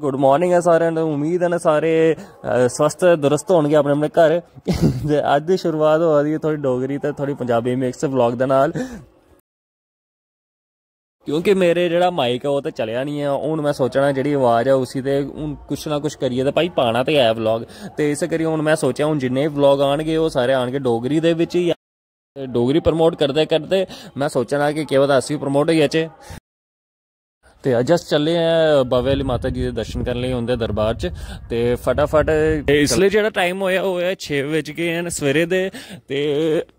good morning ਹੈ ਸਾਰਿਆਂ ਨੂੰ ਉਮੀਦ ਹੈ ਨਾ ਸਾਰੇ ਸਵਸਥ ਦਰਸਤ ਹੋਣਗੇ ਆਪਣੇ ਆਪਣੇ ਘਰ ਤੇ ਅੱਜ ਦੀ ਸ਼ੁਰੂਆਤ ਹੋ ਰਹੀ ਹੈ ਥੋੜੀ ਡੋਗਰੀ ਤੇ ਥੋੜੀ ਪੰਜਾਬੀ ਮਿਕਸ ਵਲੌਗ ਦੇ ਨਾਲ ਕਿਉਂਕਿ ਮੇਰੇ ਜਿਹੜਾ ਮਾਈਕ ਹੈ ਉਹ ਤਾਂ ਚਲਿਆ ਨਹੀਂ ਹੈ ਹੁਣ ਮੈਂ ਸੋਚਣਾ ਜਿਹੜੀ ਆਵਾਜ਼ ਹੈ ਉਸੇ ਤੇ ਹੁਣ ਕੁਛ ਨਾ ਕੁਛ ਕਰੀਏ ਤਾਂ ਭਾਈ ਪਾਣਾ ਤੇ ਆਇਆ ਵਲੌਗ ਤੇ ਇਸੇ ਕਰੀ ਹੁਣ ਮੈਂ ਸੋਚਿਆ ਹੁਣ ਜਿੰਨੇ ਵਲੌਗ ਆਣਗੇ ਉਹ ਸਾਰੇ ਆਣਗੇ ਡੋਗਰੀ ਦੇ ਵਿੱਚ ਹੀ ਡੋਗਰੀ ਪ੍ਰਮੋਟ ਕਰਦੇ ਕਰਦੇ ਮੈਂ ਸੋਚਣਾ ਕਿ ਕਿਵੇਂ ਦਾ ਅਸੀਂ ਪ੍ਰਮੋਟ ਹੋਈਏ ਚ ਤੇ ਅਜਸਟ ਚੱਲੇ ਆ ਬਾਵੇ ਵਾਲੀ ਮਾਤਾ ਜੀ ਦੇ ਦਰਸ਼ਨ ਕਰਨ ਲਈ ਹੁੰਦੇ ਦਰਬਾਰ 'ਚ ਤੇ ਫਟਾਫਟ ਇਸ ਲਈ ਜਿਹੜਾ ਟਾਈਮ ਹੋਇਆ ਹੋਇਆ 6 ਵਜੇ ਕੇ ਸਵੇਰੇ ਦੇ ਤੇ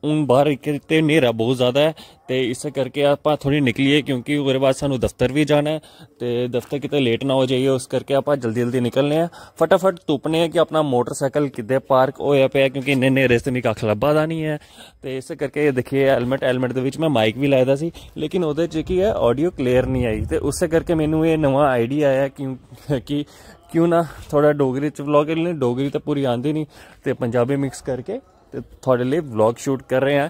ਹੁਣ ਬਾਹਰ ਤੇ ਹਨੇਰਾ ਬਹੁਤ ਜ਼ਿਆਦਾ ਹੈ ਤੇ ਇਸ ਕਰਕੇ ਆਪਾਂ ਥੋੜੀ ਨਿਕਲੀਏ ਕਿਉਂਕਿ ਉਹਦੇ ਬਾਅਦ ਸਾਨੂੰ ਦਫ਼ਤਰ ਵੀ ਜਾਣਾ ਹੈ ਤੇ ਦਫ਼ਤਰ ਕਿਤੇ ਲੇਟ ਨਾ ਹੋ ਜਾਈਏ ਉਸ ਕਰਕੇ ਆਪਾਂ ਜਲਦੀ ਜਲਦੀ ਨਿਕਲਨੇ ਆ ਫਟਾਫਟ ਤੁਪਨੇ ਆ ਕਿ ਆਪਣਾ ਮੋਟਰਸਾਈਕਲ ਕਿੱਦੇ ਪਾਰਕ ਹੋਇਆ ਪਿਆ ਕਿਉਂਕਿ ਇੰਨੇ ਨੇ ਰਸਤੇ ਨਹੀਂ ਕੱਖ ਲੱਭਾ ਦਾ ਨਹੀਂ ਹੈ ਤੇ ਇਸ ਕਰਕੇ ਇਹ ਦੇਖੀਏ ਹੈਲਮਟ ਹੈਲਮਟ ਦੇ ਵਿੱਚ ਮੈਂ ਮਾਈਕ ਵੀ ਲਾਇਆ ਸੀ ਲੇਕਿਨ ਉਹਦੇ 'ਚ ਕੀ ਹੈ ਆਡੀਓ ਕਲੀਅਰ ਨਹੀਂ ਆਈ ਤੇ ਉਸੇ ਕਰਕੇ ਮੈਨੂੰ ਇਹ ਨਵਾਂ ਆਈਡੀਆ ਆਇਆ ਕਿ ਕਿਉਂ ਨਾ ਥੋੜਾ ਡੋਗਰੀ ਚ ਵਲੌਗ ਕਰ ਲੈਣੇ ਡੋਗਰੀ ਤਾਂ ਪੂਰੀ ਆਂਦੀ ਨਹੀਂ ਤੇ ਪੰਜਾਬੀ ਮਿਕਸ ਕਰਕੇ ਤੇ ਤੁਹਾਡੇ ਲਈ ਵਲੌਗ ਸ਼ੂਟ ਕਰ ਰਹੇ ਆ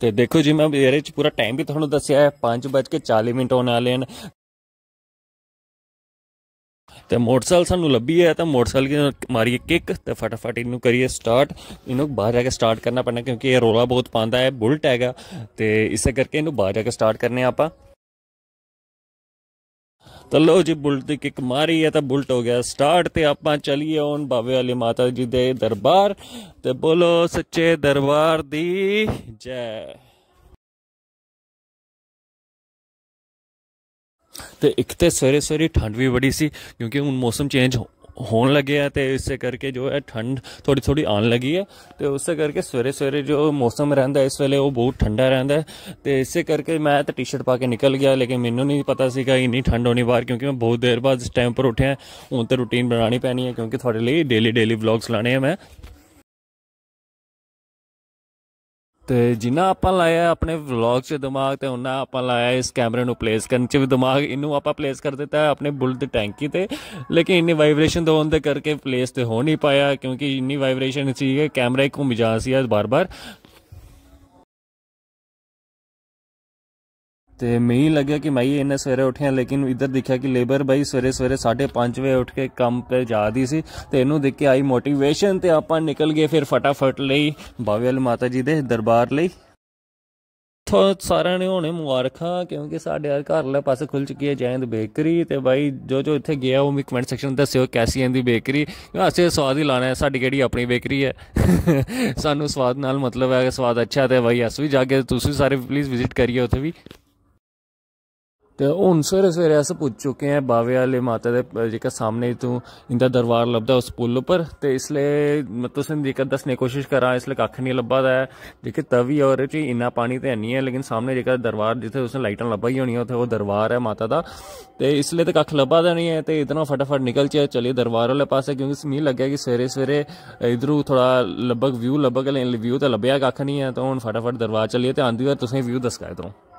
ਤੇ ਦੇਖੋ ਜੀ ਮੈਂ ਇਹਦੇ ਚ ਪੂਰਾ ਟਾਈਮ ਵੀ ਤੁਹਾਨੂੰ ਦੱਸਿਆ ਹੈ 5:40 ਮਿੰਟ ਹੋਣ ਵਾਲੇ ਹਨ ਤੇ ਮੋਟਰਸਾਈਕਲ ਸਾਨੂੰ ਲੱਭੀ ਹੈ ਤਾਂ ਮੋਟਰਸਾਈਕਲ ਮਾਰੀਏ ਕਿੱਕ ਤੇ ਫਟਾਫਟ ਇਹਨੂੰ ਕਰੀਏ ਸਟਾਰਟ ਇਹਨੂੰ ਬਾਹਰ ਜਾ ਕੇ ਸਟਾਰਟ ਕਰਨਾ ਪੈਣਾ ਕਿਉਂਕਿ ਇਹ ਰੋਲਾ ਬਹੁਤ ਪਾਉਂਦਾ ਹੈ ਬੁਲਟ ਹੈਗਾ ਤੇ ਇਸੇ ਕਰਕੇ ਇਹਨੂੰ ਬਾਹਰ ਜਾ ਕੇ ਸਟਾਰਟ ਕਰਨੇ ਆਪਾਂ ਤਾਂ ਲੋ ਜੀ ਬੁਲਟ ਦੀ ਕਿੱਕ ਮਾਰੀ ਹੈ ਤਾਂ ਬੁਲਟ ਹੋ ਗਿਆ ਸਟਾਰਟ ਤੇ ਆਪਾਂ ਚਲੀਏ ਹੁਣ ਬਾਬੇ ਵਾਲੀ ਮਾਤਾ ਜੀ ਦੇ ਦਰਬਾਰ ਤੇ ਬੋਲੋ ਸੱਚੇ ਦਰਬਾਰ ਦੀ ਜੈ ਤੇ ਇੱਕ ਤੇ ਸਵੇਰੇ ਸਵੇਰੇ ਠੰਡ ਵੀ ਬੜੀ ਸੀ ਕਿਉਂਕਿ ਹੁਣ ਮੌਸਮ ਚੇਂਜ ਹੋ ਹੋਣ ਲੱਗੇ ਆ ਤੇ ਇਸੇ ਕਰਕੇ ਜੋ ਹੈ ਠੰਡ ਥੋੜੀ ਥੋੜੀ ਆਣ ਲੱਗੀ ਹੈ ਤੇ ਉਸੇ ਕਰਕੇ ਸਵੇਰੇ ਸਵੇਰੇ ਜੋ ਮੌਸਮ ਰਹਿੰਦਾ ਇਸ ਵੇਲੇ ਉਹ ਬਹੁਤ ਠੰਡਾ ਰਹਿੰਦਾ ਤੇ ਇਸੇ ਕਰਕੇ ਮੈਂ ਤਾਂ ਟੀ-ਸ਼ਰਟ ਪਾ ਕੇ ਨਿਕਲ ਗਿਆ ਲੇਕਿਨ ਮੈਨੂੰ ਨਹੀਂ ਪਤਾ ਸੀਗਾ ਇੰਨੀ ਠੰਡ ਹੋਣੀ ਬਾਹਰ ਕਿਉਂਕਿ ਮੈਂ ਬਹੁਤ ਦੇਰ ਬਾਅਦ ਇਸ ਟਾਈਮ ਪਰ ਉੱਠਿਆ ਹੁਣ ਤਾਂ ਰੁਟੀਨ ਬਣਾਣੀ ਪੈਣੀ ਹੈ ਕਿਉਂਕਿ ਤੁਹਾਡੇ ਲਈ ਡੇਲੀ ਡੇਲੀ ਵਲੌਗਸ ਲਾਣੇ ਆ ਮੈਂ ਤੇ ਜਿੰਨਾ ਆਪਾਂ ਲਾਇਆ ਆਪਣੇ ਵਲੌਗ 'ਚ ਦਿਮਾਗ ਤੇ ਉਹਨਾਂ ਆਪਾਂ ਲਾਇਆ ਇਸ ਕੈਮਰੇ ਨੂੰ ਪਲੇਸ ਕਰਨ 'ਚ ਵੀ ਦਿਮਾਗ ਇਹਨੂੰ ਆਪਾਂ ਪਲੇਸ ਕਰ ਦਿੱਤਾ ਆਪਣੇ ਬੁਲਟ ਟੈਂਕੀ ਤੇ ਲੇਕਿਨ ਇੰਨੀ ਵਾਈਬ੍ਰੇਸ਼ਨ ਦੋਨ ਦੇ ਕਰਕੇ ਪਲੇਸ ਤੇ ਹੋ ਨਹੀਂ ਪਾਇਆ ਕਿਉਂਕਿ ਇੰਨੀ ਵਾਈਬ੍ਰੇਸ਼ਨ ਸੀ ਕਿ ਕੈਮਰਾ ਹੀ ਘੁੰਮ ਜਾ ਸੀ ਬਾਰ-ਬਾਰ ਤੇ ਮੈਨੂੰ ਲੱਗਿਆ ਕਿ ਮੈਂ ਇਹਨੇ ਸਵੇਰੇ ਉੱਠਿਆ ਲੇਕਿਨ ਇਧਰ ਦੇਖਿਆ ਕਿ ਲੇਬਰ ਬਾਈ ਸਵੇਰੇ ਸਵੇਰੇ 5:30 ਵਜੇ ਉੱਠ ਕੇ ਕੰਮ ਤੇ ਜਾਦੀ ਸੀ ਤੇ ਇਹਨੂੰ ਦੇਖ ਕੇ ਆਈ ਮੋਟੀਵੇਸ਼ਨ ਤੇ ਆਪਾਂ ਨਿਕਲ ਗਏ ਫਿਰ ਫਟਾਫਟ ਲਈ ਬਾਵੇਲ ਮਾਤਾ ਜੀ ਦੇ ਦਰਬਾਰ ਲਈ ਤੋ ਸਾਰਿਆਂ ਨੇ ਹੋਣੇ ਮੁਬਾਰਕਾਂ ਕਿਉਂਕਿ ਸਾਡੇ ਯਾਰ ਘਰ ਲੈ ਪਾਸੇ ਖੁੱਲ ਚੁੱਕੀ ਹੈ ਜੈਨ ਬੇਕਰੀ ਤੇ ਬਾਈ ਜੋ ਜੋ ਇੱਥੇ ਗਿਆ ਉਹ ਵੀ ਕਮੈਂਟ ਸੈਕਸ਼ਨ ਦੱਸਿਓ ਕੈਸੀ ਹੈ ਦੀ ਬੇਕਰੀ ਅਸੀਂ ਸਵਾਦ ਹੀ ਲਾਣਾ ਹੈ ਸਾਡੀ ਕਿਹੜੀ ਆਪਣੀ ਬੇਕਰੀ ਹੈ ਸਾਨੂੰ ਸਵਾਦ ਨਾਲ ਮਤਲਬ ਹੈ ਕਿ ਸਵਾਦ ਅੱਛਾ ਤੇ ਬਾਈ ਅਸ ਵੀ ਜਾ ਕੇ ਤੁਸੀਂ ਸਾਰੇ ਪਲੀਜ਼ ਵਿਜ਼ਿਟ ਕਰਿਓ ਉੱਥੇ ਵੀ तो हून सवेरे सवेरे अस पुज्ज चुके हैं बावे आह्ली माता दे जेह्का सामने तू इंदा दरबार लभदा उस पुल उप्पर ते इसलै में मतलब तुसें जेह्का कोशिश करा इसलिए कक्ख निं लब्भा दा ऐ जेह्के तवी ऐ ओह्दे च इन्ना पानी ते हैनी है लेकिन सामने जेह्का दरबार जित्थै तुसें लाइटां लब्भा ही होनियां उत्थै दरबार है माता दा ते इसलै ते कक्ख लब्भा दा निं ऐ ते इद्धरा फटाफट निकलचै चलिए दरबार आह्ले पास क्योंकि मिगी लगे कि सवेरे सवेरे इधरों थोह्ड़ा लब्भग व्यू लब्भग व्यू तो लब्भेआ कक्ख निं ऐ ते हून फटाफट दरबार चलिए तो आंदी होर तुसें व्यू दस्सगा इद्धरों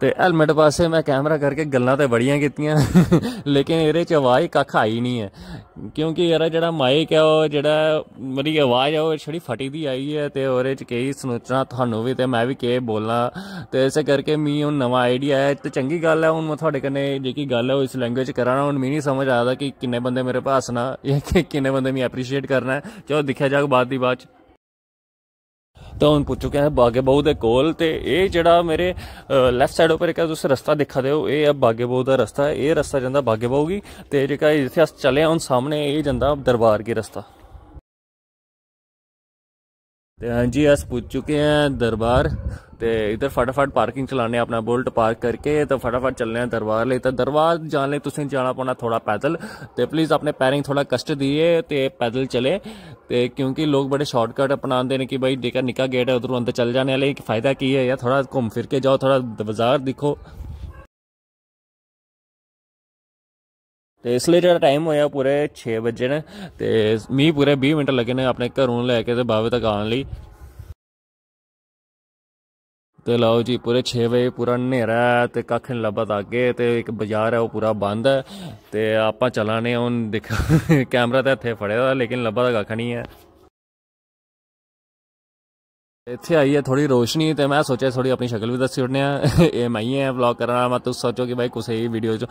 ਤੇ ਹੈਲਮਟ ਪਾਸੇ ਮੈਂ ਕੈਮਰਾ ਕਰਕੇ ਗੱਲਾਂ ਤੇ ਬੜੀਆਂ ਕੀਤੀਆਂ ਲੇਕਿਨ ਇਹਦੇ ਚ ਆਵਾਜ਼ ਕੱਖ ਆਈ ਨਹੀਂ ਹੈ ਕਿਉਂਕਿ ਯਾਰ ਜਿਹੜਾ ਮਾਈਕ ਹੈ ਉਹ ਜਿਹੜਾ ਮਰੀ ਆਵਾਜ਼ ਹੈ ਉਹ ਛੜੀ ਫਟੀ ਦੀ ਆਈ ਹੈ ਤੇ ਉਹਦੇ ਚ ਕਈ ਸੁਣਚਣਾ ਤੁਹਾਨੂੰ ਵੀ ਤੇ ਮੈਂ ਵੀ ਕੇ ਬੋਲਾਂ ਤੇ ਐਸੇ ਕਰਕੇ ਮੀ ਉਹ ਨਵਾਂ ਆਈਡੀਆ ਹੈ ਤੇ ਚੰਗੀ ਗੱਲ ਹੈ ਹੁਣ ਮੈਂ ਤੁਹਾਡੇ ਕਨੇ ਕੀ ਗੱਲ ਹੈ ਉਹ ਇਸ ਲੈਂਗੁਏਜ ਕਰਾਣਾ ਹੁਣ ਮੈਨੂੰ ਨਹੀਂ ਸਮਝ ਆਦਾ ਕਿ ਕਿੰਨੇ ਬੰਦੇ ਮੇਰੇ ਪਾਸ ਨਾ ਇਹ ਕਿੰਨੇ ਬੰਦੇ ਮੈਂ ਐਪਰੀਸ਼ੀਏਟ ਕਰਨਾ ਹੈ ਚਲੋ ਦਿਖਿਆ ਜਾਗ ਬਾਅਦ ਦੀ ਬਾਤ ਤਾਂ ਉਹਨ ਪੁੱਛੋ ਕਿ ਹੈ ਬਾਗੇ ਬਹੁ ਦੇ ਕੋਲ ਤੇ ਇਹ ਜਿਹੜਾ ਮੇਰੇ ਲੈਫਟ ਸਾਈਡ ਉੱਪਰ ਇੱਕ ਦੂਸਰਾ ਰਸਤਾ ਦਿਖਾ ਦਿਓ ਇਹ ਹੈ ਬਾਗੇ ਬਹੁ ਦਾ ਰਸਤਾ ਇਹ ਰਸਤਾ ਜਾਂਦਾ ਬਾਗੇ ਬਹੁਗੀ ਤੇ ਜਿਹੜਾ ਇੱਥੇ ਅਸ ਚੱਲੇ ਆਉਣ ਹੁਣ ਸਾਹਮਣੇ ਇਹ ਜਾਂਦਾ ਦਰਬਾਰ ਕੀ ਰਸਤਾ ਤੇ ਹਾਂਜੀ ਅਸ ਪੁੱਛ ਚੁੱਕੇ ਆ ਦਰਬਾਰ ਤੇ ਇਧਰ ਫਟਾਫਟ ਪਾਰਕਿੰਗ ਚਲਾਣੇ ਆਪਣਾ ਬੋਲਟ ਪਾਰਕ ਕਰਕੇ ਤਾਂ ਫਟਾਫਟ ਚੱਲਨੇ ਆ ਦਰਬਾਰ ਲਈ ਤਾਂ ਦਰਬਾਰ ਜਾਣ ਲਈ ਤੁਸੀਂ ਜਾਣਾ ਪਉਣਾ ਥੋੜਾ ਪੈਦਲ ਤੇ ਪਲੀਜ਼ ਆਪਣੇ ਪੈਰਿੰਗ ਥੋੜਾ ਕਸ਼ਟ ਦਈਏ ਤੇ ਪੈਦਲ ਚਲੇ ਤੇ ਕਿਉਂਕਿ ਲੋਕ ਬੜੇ ਸ਼ਾਰਟਕਟ ਅਪਣਾਉਂਦੇ ਨੇ ਕਿ ਬਾਈ ਦੇਖਾ ਨਿੱਕਾ ਗੇਟ ਹੈ ਉਧਰੋਂ ਅੰਦਰ ਚੱਲ ਜਾਣੇ ਲਈ ਇੱਕ ਫਾਇਦਾ ਕੀ ਹੈ ਯਾ ਥੋੜਾ ਘੁੰਮ ਫਿਰ ਕੇ ਜਾਓ ਥੋੜਾ ਬਾਜ਼ਾਰ ਦੇਖੋ ਤੇ ਇਸ ਲਈ ਜਿਹੜਾ ਟਾਈਮ ਹੋਇਆ ਪੂਰੇ 6 ਵਜੇ ਨੇ ਤੇ ਮੀ ਪੂਰੇ 20 ਮਿੰਟ ਲੱਗੇ ਨੇ ਆਪਣੇ ਘਰੋਂ ਲੈ ਕੇ ਤੇ ਬਾਵੇ ਤੱਕ ਆਉਣ ਲਈ ਤੇ ਲਓ ਜੀ ਪੂਰੇ 6 ਵਜੇ ਪੂਰਾ ਹਨੇਰਾ ਤੇ ਕੱਖ ਨਹੀਂ ਲੱਭਦਾ ਅੱਗੇ ਤੇ ਇੱਕ ਬਾਜ਼ਾਰ ਹੈ ਉਹ ਪੂਰਾ ਬੰਦ ਹੈ ਤੇ ਆਪਾਂ ਚਲਾਣੇ ਹੁਣ ਦੇਖ ਕੈਮਰਾ ਤਾਂ ਇੱਥੇ ਫੜਿਆ ਲੇਕਿਨ ਲੱਭਦਾ ਕੱਖ ਨਹੀਂ ਹੈ ਇੱਥੇ ਆਈ ਹੈ ਥੋੜੀ ਰੋਸ਼ਨੀ ਤੇ ਮੈਂ ਸੋਚਿਆ ਥੋੜੀ ਆਪਣੀ ਸ਼ਕਲ ਵੀ ਦੱਸੀ ਆ ਇਹ ਮੈਂ ਹੀ ਹੈ ਵਲੌਗ ਕਰਨ ਵਾਲਾ ਮੈਂ ਤੁਸੀਂ ਸੋਚੋ ਕਿ ਭਾਈ ਕਿਸੇ ਹੀ ਵੀਡੀਓ ਚ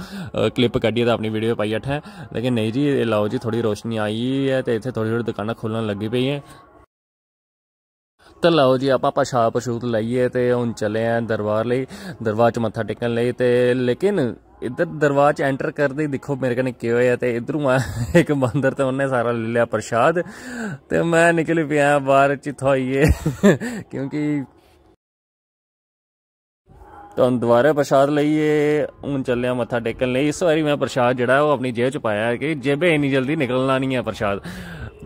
ਕਲਿੱਪ ਕੱਢੀ ਤਾਂ ਆਪਣੀ ਵੀਡੀਓ ਪਾਈ ਅਠਾ ਲੇਕਿਨ ਨਹੀਂ ਜੀ ਇਹ ਲਓ ਜੀ ਥੋੜੀ ਰੋਸ਼ਨੀ ਆਈ ਹੈ ਤੇ ਇੱਥੇ ਥੋੜੀ ਥੋੜੀ ਦੁਕਾਨਾਂ ਖੁੱਲਣ ਲੱਗੀ ਪਈ ਹੈ ਤਾਂ ਲਓ ਜੀ ਆਪਾਂ ਪਛਾਪ ਪਸ਼ੂਤ ਲਈਏ ਤੇ ਹੁਣ ਚੱਲੇ ਆਂ ਦਰਬਾਰ ਲਈ ਦਰਬਾਰ 'ਚ ਮੱਥਾ ਟੇਕਣ ਲਈ ਤੇ ਲੇਕਿਨ ਇੱਧਰ ਦਰਵਾਜ਼ੇ 'ਚ ਐਂਟਰ ਕਰਦੇ ਦੇਖੋ ਮੇਰੇ ਕਨੇ ਕੀ ਹੋਇਆ ਤੇ ਇਧਰੋਂ ਇੱਕ ਬੰਦਰ ਤੇ ਉਹਨੇ ਸਾਰਾ ਲੈ ਲਿਆ ਪ੍ਰਸ਼ਾਦ ਤੇ ਮੈਂ ਨਿਕਲ ਪਿਆ ਬਾਹਰ ਚ ਥੋਈਏ ਕਿਉਂਕਿ ਤਾਂ ਦੁਆਰੇ ਪ੍ਰਸ਼ਾਦ ਲਈਏ ਹੁਣ ਚੱਲਿਆ ਮੱਥਾ ਟੇਕਣ ਲਈ ਇਸ ਵਾਰੀ ਮੈਂ ਪ੍ਰਸ਼ਾਦ ਜਿਹੜਾ ਉਹ ਆਪਣੀ ਜੇਬ 'ਚ ਪਾਇਆ ਕਿ ਜੇਬੇ ਇੰਨੀ ਜਲਦੀ ਨਿਕਲਣਾ ਨਹੀਂ ਹੈ ਪ੍ਰਸ਼ਾਦ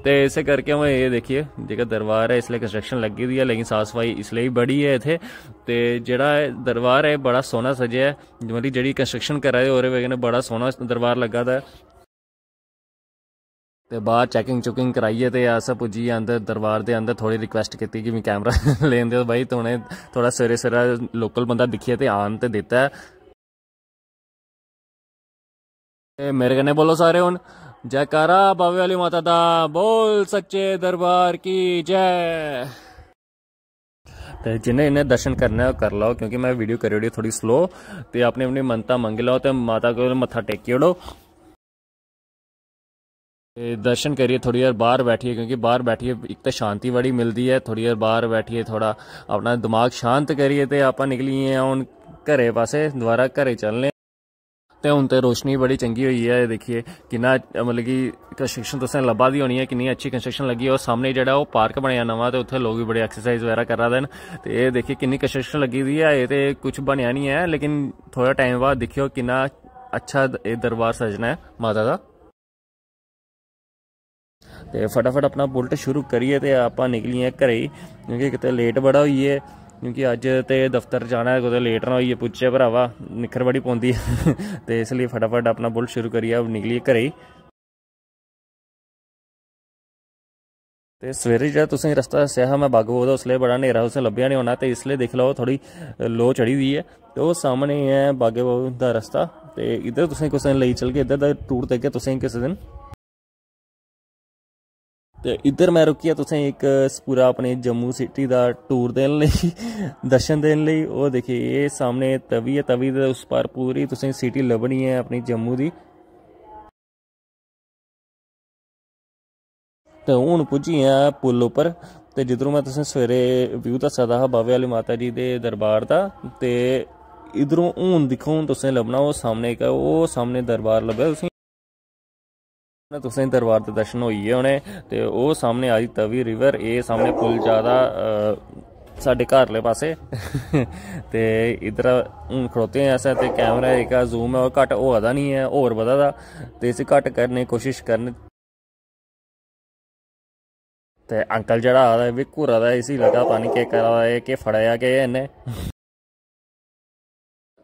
तो ऐसे करके हमें ये देखिए जेका दरबार है इसलिए कंस्ट्रक्शन लगी दी है लेकिन साफ सफाई इसलिए बड़ी है इतने तो जोड़ा दरबार है बड़ा सोहना सजेआ है मतलब जी कंस्ट्रक्शन करा दी और वजह बड़ा सोहना दरबार लगा है तो बाहर चैकिंग चुकिंग कराइयै ते अस पुज्जियै अंदर दरबार दे अंदर थोड़ी रिक्वेस्ट की कि मी कैमरा लेन देओ भाई तो उ'नें थोड़ा सवेरे सवेरे लोकल बंदा दिक्खियै ते आन ते दित्ता ऐ मेरे कन्नै बोलो सारे हून जयकारा बाबे वाली माता दा बोल सच्चे दरबार की जय तो जिन्हें इन्हें दर्शन करना है कर लो क्योंकि मैं वीडियो करी ओड़ी थोड़ी स्लो तो अपनी अपनी मनता मंगी लो तो माता को तो मत्था टेकी ओड़ो दर्शन करिए थोड़ी देर बाहर बैठिए क्योंकि बाहर बैठिए एक तो शांति बड़ी मिलती है थोड़ी देर बाहर बैठिए थोड़ा अपना दिमाग शांत करिए तो आप निकलिए हूँ घरे पास दोबारा घरे चलने ਤੇ ਹੁਣ ਤੇ ਰੋਸ਼ਨੀ ਬੜੀ ਚੰਗੀ ਹੋਈ ਹੈ ਇਹ ਦੇਖੀਏ ਕਿੰਨਾ ਮਤਲਬ ਕਿ ਕੰਸਟਰਕਸ਼ਨ ਤੋਂ ਸਾਨੂੰ ਲੱਭਾ ਦੀ ਹੋਣੀ ਹੈ ਕਿੰਨੀ ਅੱਛੀ ਕੰਸਟਰਕਸ਼ਨ ਲੱਗੀ ਹੈ ਉਹ ਸਾਹਮਣੇ ਜਿਹੜਾ ਉਹ ਪਾਰਕ ਬਣਿਆ ਨਵਾਂ ਤੇ ਉੱਥੇ ਲੋਕ ਵੀ ਬੜੇ ਐਕਸਰਸਾਈਜ਼ ਵਗੈਰਾ ਕਰ ਰਹੇ ਹਨ ਤੇ ਇਹ ਦੇਖੀਏ ਕਿੰਨੀ ਕੰਸਟਰਕਸ਼ਨ ਲੱਗੀ ਦੀ ਹੈ ਇਹ ਤੇ ਕੁਝ ਬਣਿਆ ਨਹੀਂ ਹੈ ਲੇਕਿਨ ਥੋੜਾ ਟਾਈਮ ਬਾਅਦ ਦੇਖਿਓ ਕਿੰਨਾ ਅੱਛਾ ਇਹ ਦਰਬਾਰ ਸਜਣਾ ਹੈ ਮਾਤਾ ਦਾ ਤੇ ਫਟਾਫਟ ਆਪਣਾ ਬੁਲਟ ਸ਼ੁਰੂ ਕਰੀਏ ਤੇ ਆਪਾਂ ਨਿਕਲੀਏ ਘਰੇ ਕਿਉਂਕਿ ਕਿਤੇ ਲੇਟ ਬੜਾ ਹੋਈਏ ਕਿਉਂਕਿ ਅੱਜ ਤੇ ਦਫ਼ਤਰ ਜਾਣਾ ਕੋਈ ਲੇਟ ਨਾ ਹੋਈਏ ਪੁੱਛੇ ਭਰਾਵਾ ਨਿਖਰ ਬੜੀ ਪਉਂਦੀ ਹੈ ਤੇ ਇਸ ਲਈ ਫਟਾਫਟ ਆਪਣਾ ਬੁਲਟ ਸ਼ੁਰੂ ਉਹ ਨਿਕਲੀਏ ਘਰੇ ਤੇ ਸਵੇਰੇ ਜਿਹੜਾ ਤੁਸੀਂ ਰਸਤਾ ਦੱਸਿਆ ਮੈਂ ਬਾਗੋ ਦਾ ਉਸਲੇ ਬੜਾ ਹਨੇਰਾ ਉਸੇ ਲੱਭਿਆ ਨਹੀਂ ਹੋਣਾ ਤੇ ਇਸ ਲਈ ਦੇਖ ਲਓ ਥੋੜੀ ਲੋ ਚੜੀ ਹੋਈ ਹੈ ਤੇ ਉਹ ਸਾਹਮਣੇ ਹੈ ਬਾਗੇ ਦਾ ਰਸਤਾ ਤੇ ਇਧਰ ਤੁਸੀਂ ਕਿਸੇ ਲਈ ਚੱਲ ਕੇ ਇਧਰ ਦਾ ਟੂਰ ਤੇ ਕੇ ਤੁਸੀਂ ਕਿਸੇ ਦਿਨ ਤੇ ਇੱਧਰ ਮੈਂ ਰੁਕਿਆ ਤੁਸੀਂ ਇੱਕ ਪੂਰਾ ਆਪਣੇ ਜੰਮੂ ਸਿਟੀ ਦਾ ਟੂਰ ਦੇਣ ਲਈ ਦਰਸ਼ਨ ਦੇਣ ਲਈ ਉਹ ਦੇਖੀ ਇਹ ਸਾਹਮਣੇ ਤਵੀ ਹੈ ਤਵੀ ਦੇ ਉਸ ਪਰ ਪੂਰੀ ਤੁਸੀਂ ਸਿਟੀ ਲੱਭਣੀ ਹੈ ਆਪਣੀ ਜੰਮੂ ਦੀ ਤੇ ਹੁਣ ਪੁੱਜੀ ਆ ਪੁੱਲ ਉੱਪਰ ਤੇ ਜਿੱਧਰੋਂ ਮੈਂ ਤੁਸੀਂ ਸਵੇਰੇ ਵਿਊ ਦੱਸਦਾ ਹਾਂ ਬਾਵੇ ਵਾਲੀ ਮਾਤਾ ਜੀ ਦੇ ਦਰਬਾਰ ਦਾ ਤੇ ਇਧਰੋਂ ਹੁਣ ਦਿਖਾਉਂ ਤੁਸੀਂ ਲੱਭਣਾ ਉਹ ਸਾਹਮਣੇ ਕਾ ਉਹ ਸਾਹਮਣੇ ਦਰਬਾਰ ਲੱਭਿਆ ਤੁਸੀਂ ਨਾ ਤੁਸੀਂ ਦਰਬਾਰ ਦੇ ਦਰਸ਼ਨ ਹੋਈਏ ਹੁਣੇ ਤੇ ਉਹ ਸਾਹਮਣੇ ਆਈ ਤਵੀ ਰਿਵਰ ਇਹ ਸਾਹਮਣੇ ਪੁਲ ਜ਼ਿਆਦਾ ਸਾਡੇ ਘਰਲੇ ਪਾਸੇ ਤੇ ਇਧਰ ਹੁਣ ਖੜੋਤੇ ਆ ਸਾ ਤੇ ਕੈਮਰਾ ਇੱਕ ਆ ਜ਼ੂਮ ਹੈ ਉਹ ਘਟ ਹੋਦਾ ਨਹੀਂ ਹੈ ਹੋਰ ਵਧਾਦਾ ਤੇ ਇਸੇ ਘਟ ਕਰਨੇ ਕੋਸ਼ਿਸ਼ ਕਰਨ ਤੇ ਅੰਕਲ ਜਿਹੜਾ ਆ ਰਿਹਾ ਵੀ ਘੁਰਾ ਦਾ ਇਸੇ ਲਗਾ ਪਾਣੀ ਕੇ ਕਰਾ ਹੈ ਕਿ ਫੜਾਇਆ ਕਿ ਇਹਨੇ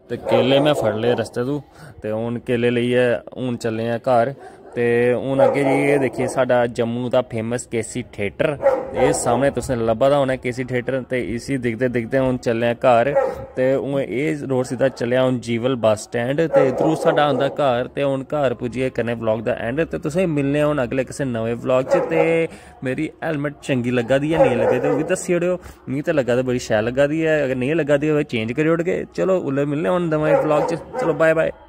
ਤੇ ਕੇਲੇ ਮੈਂ ਫੜ ਲਏ ਰਸਤੇ ਤੋਂ ਤੇ ਹੁਣ ਕੇਲੇ ਲਈ ਹੈ ਹੁਣ ਚੱਲੇ ਆ ਘਰ ਤੇ ਹੁਣ ਅੱਗੇ ਜੀ ਇਹ ਦੇਖੀਏ ਸਾਡਾ ਜੰਮੂ ਦਾ ਫੇਮਸ ਕੇਸੀ ਥੀਏਟਰ ਇਹ ਸਾਹਮਣੇ ਤੁਸੀਂ ਲੱਭਾ ਦਾ ਹੋਣਾ ਕੇਸੀ ਥੀਏਟਰ ਤੇ ਇਸੀ ਦਿਖਦੇ ਦਿਖਦੇ ਹੁਣ ਚੱਲਿਆ ਘਰ ਤੇ ਉਹ ਇਹ ਰੋਡ ਸਿੱਧਾ ਚੱਲਿਆ ਹੁਣ ਜੀਵਲ ਬੱਸ ਸਟੈਂਡ ਤੇ ਇਧਰੋਂ ਸਾਡਾ ਹੁੰਦਾ ਘਰ ਤੇ ਹੁਣ ਘਰ ਪੁੱਜੀਏ ਕਨੇ ਵਲੌਗ ਦਾ ਐਂਡ ਤੇ ਤੁਸੀਂ ਮਿਲਨੇ ਹੁਣ ਅਗਲੇ ਕਿਸੇ ਨਵੇਂ ਵਲੌਗ 'ਚ ਤੇ ਮੇਰੀ ਹੈਲਮਟ ਚੰਗੀ ਲੱਗਾ ਦੀ ਹੈ ਨਹੀਂ ਲੱਗੇ ਤੇ ਉਹ ਵੀ ਦੱਸਿਓ ਦਿਓ ਨਹੀਂ ਤਾਂ ਲੱਗਾ ਤਾਂ ਬੜੀ ਸ਼ੈ ਲੱਗਾ ਦੀ ਹੈ ਅਗਰ ਨਹੀਂ ਲੱਗਾ ਦੀ ਹੋਵੇ ਚੇਂਜ ਕੇ ਚਲੋ ਉਲੇ ਮਿਲਨੇ ਹੁਣ ਨਵੇਂ ਵਲੌਗ 'ਚ ਚਲੋ ਬਾਏ ਬਾਏ